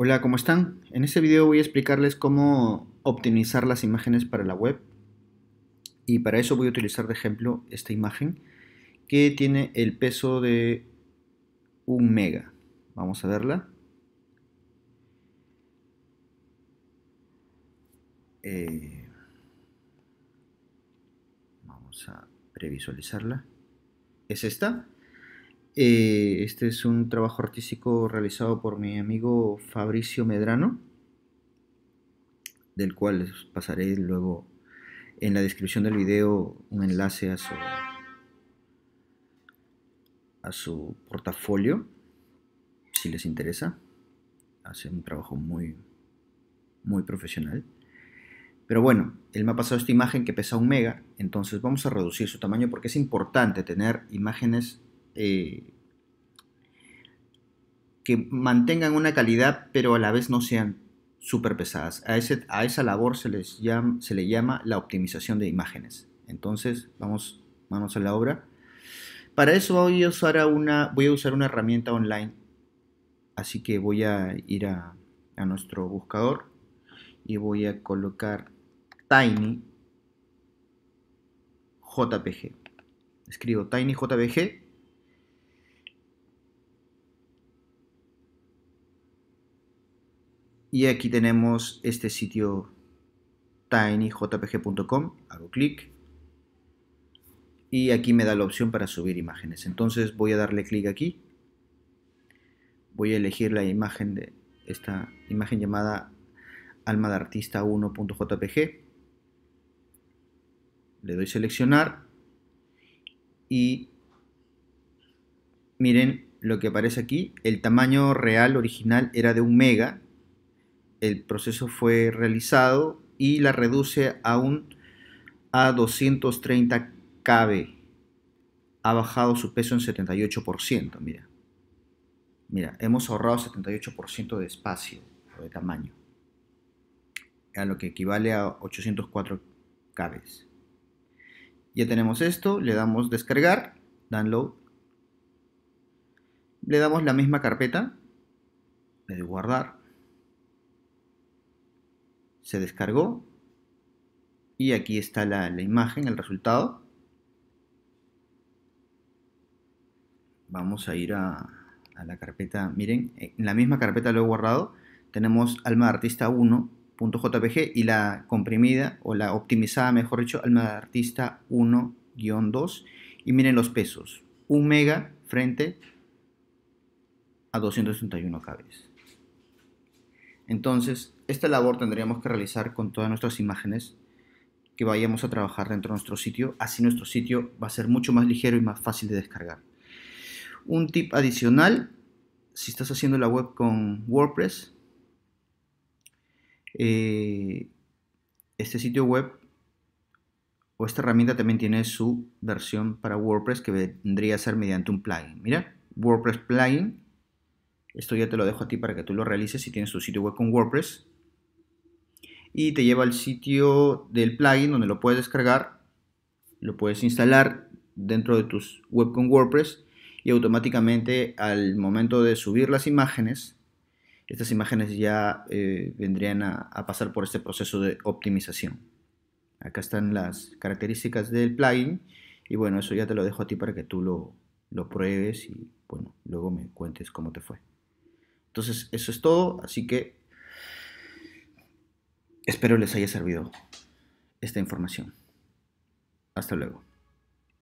Hola, ¿cómo están? En este video voy a explicarles cómo optimizar las imágenes para la web y para eso voy a utilizar de ejemplo esta imagen que tiene el peso de un mega. Vamos a verla. Eh, vamos a previsualizarla. ¿Es esta? Eh, este es un trabajo artístico realizado por mi amigo Fabricio Medrano, del cual les pasaré luego en la descripción del video un enlace a su, a su portafolio, si les interesa. Hace un trabajo muy, muy profesional. Pero bueno, él me ha pasado esta imagen que pesa un mega, entonces vamos a reducir su tamaño porque es importante tener imágenes eh, que mantengan una calidad, pero a la vez no sean súper pesadas. A, esa labor se, le llama la optimización de imágenes. Entonces, vamos a la obra. Para eso voy a usar una, voy a usar una herramienta online. Así que voy a ir a, a nuestro buscador y voy a colocar Tiny JPG. Escribo Tiny JPG Y aquí tenemos este sitio tinyjpg.com, hago clic y aquí me da la opción para subir imágenes. Entonces voy a darle clic aquí, voy a elegir la imagen de esta imagen llamada alma de artista 1.jpg, le doy seleccionar y miren lo que aparece aquí, el tamaño real original era de un mega, el proceso fue realizado y la reduce a un a 230 kb. Ha bajado su peso en 78%, mira. Mira, hemos ahorrado 78% de espacio o de tamaño. A lo que equivale a 804 kb. Ya tenemos esto, le damos descargar, download. Le damos la misma carpeta, le guardar se descargó y aquí está la, imagen, el resultado. Vamos a ir a, la carpeta, miren, en la misma carpeta lo he guardado, tenemos alma de artista 1.jpg y la comprimida o la optimizada, mejor dicho, alma de artista 1-2 y miren los pesos, 1 mega frente a 261 kb. Entonces, esta labor tendríamos que realizar con todas nuestras imágenes que vayamos a trabajar dentro de nuestro sitio, así nuestro sitio va a ser mucho más ligero y más fácil de descargar. Un tip adicional, si estás haciendo la web con WordPress, eh, este sitio web o esta herramienta también tiene su versión para WordPress que vendría a ser mediante un plugin. Mira, WordPress plugin esto ya te lo dejo a ti para que tú lo realices si tienes tu sitio web con WordPress. Y te lleva al sitio del plugin donde lo puedes descargar, lo puedes instalar dentro de tus web con WordPress y automáticamente al momento de subir las imágenes, estas imágenes ya eh, vendrían a, pasar por este proceso de optimización. Acá están las características del plugin y bueno, eso ya te lo dejo a ti para que tú lo, lo pruebes y bueno, luego me cuentes cómo te fue. Entonces, eso es todo, así que espero les haya servido esta información. Hasta luego.